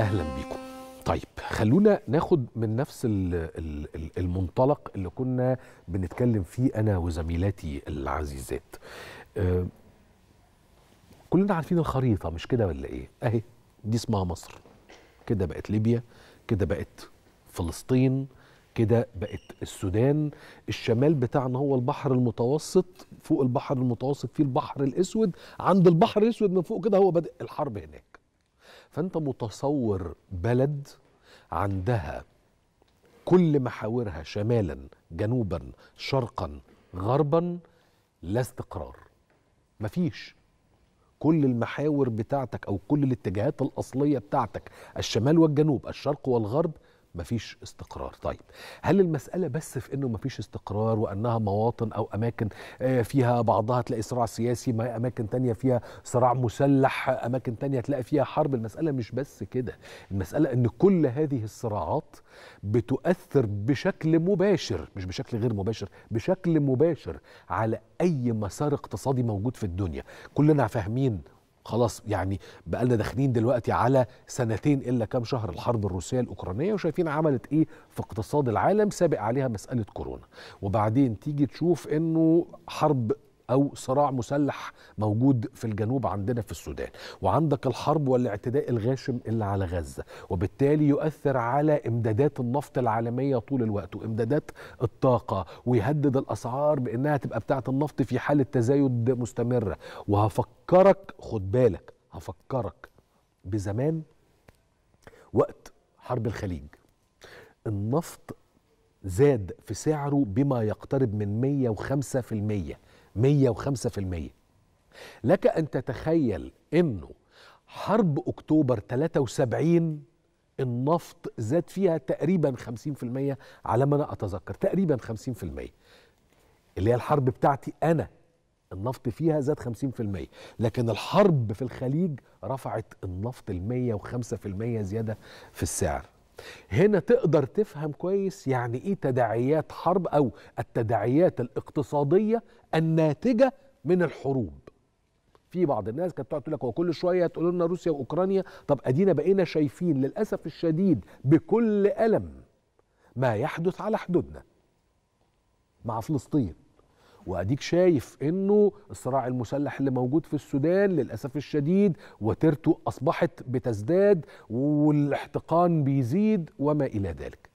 اهلا بيكم طيب خلونا ناخد من نفس المنطلق اللي كنا بنتكلم فيه انا وزميلاتي العزيزات آه، كلنا عارفين الخريطه مش كده ولا ايه اهي دي اسمها مصر كده بقت ليبيا كده بقت فلسطين كده بقت السودان الشمال بتاعنا هو البحر المتوسط فوق البحر المتوسط في البحر الاسود عند البحر الاسود من فوق كده هو بدأ الحرب هناك فأنت متصور بلد عندها كل محاورها شمالا جنوبا شرقا غربا لا استقرار مفيش كل المحاور بتاعتك او كل الاتجاهات الاصليه بتاعتك الشمال والجنوب الشرق والغرب مفيش استقرار طيب هل المسألة بس في أنه مفيش استقرار وأنها مواطن أو أماكن آه، فيها بعضها تلاقي صراع سياسي أماكن تانية فيها صراع مسلح أماكن تانية تلاقي فيها حرب المسألة مش بس كده المسألة أن كل هذه الصراعات بتؤثر بشكل مباشر مش بشكل غير مباشر بشكل مباشر على أي مسار اقتصادي موجود في الدنيا كلنا فاهمين خلاص يعني بقالنا داخلين دلوقتي على سنتين الا كام شهر الحرب الروسيه الاوكرانيه وشايفين عملت ايه في اقتصاد العالم سابق عليها مساله كورونا وبعدين تيجي تشوف انه حرب أو صراع مسلح موجود في الجنوب عندنا في السودان وعندك الحرب والاعتداء الغاشم اللي على غزة وبالتالي يؤثر على إمدادات النفط العالمية طول الوقت وإمدادات الطاقة ويهدد الأسعار بأنها تبقى بتاعة النفط في حالة تزايد مستمرة وهفكرك خد بالك هفكرك بزمان وقت حرب الخليج النفط زاد في سعره بما يقترب من 105% 105% لك أن تتخيل أنه حرب أكتوبر 73 النفط زاد فيها تقريبا 50% على ما أنا أتذكر تقريبا 50% اللي هي الحرب بتاعتي أنا النفط فيها زاد 50% لكن الحرب في الخليج رفعت النفط 105% زيادة في السعر هنا تقدر تفهم كويس يعني ايه تداعيات حرب او التداعيات الاقتصاديه الناتجه من الحروب في بعض الناس كانت تقعد تقول لك هو كل شويه تقولوا لنا روسيا واوكرانيا طب ادينا بقينا شايفين للاسف الشديد بكل الم ما يحدث على حدودنا مع فلسطين واديك شايف انه الصراع المسلح اللي موجود في السودان للاسف الشديد وتيرته اصبحت بتزداد والاحتقان بيزيد وما الى ذلك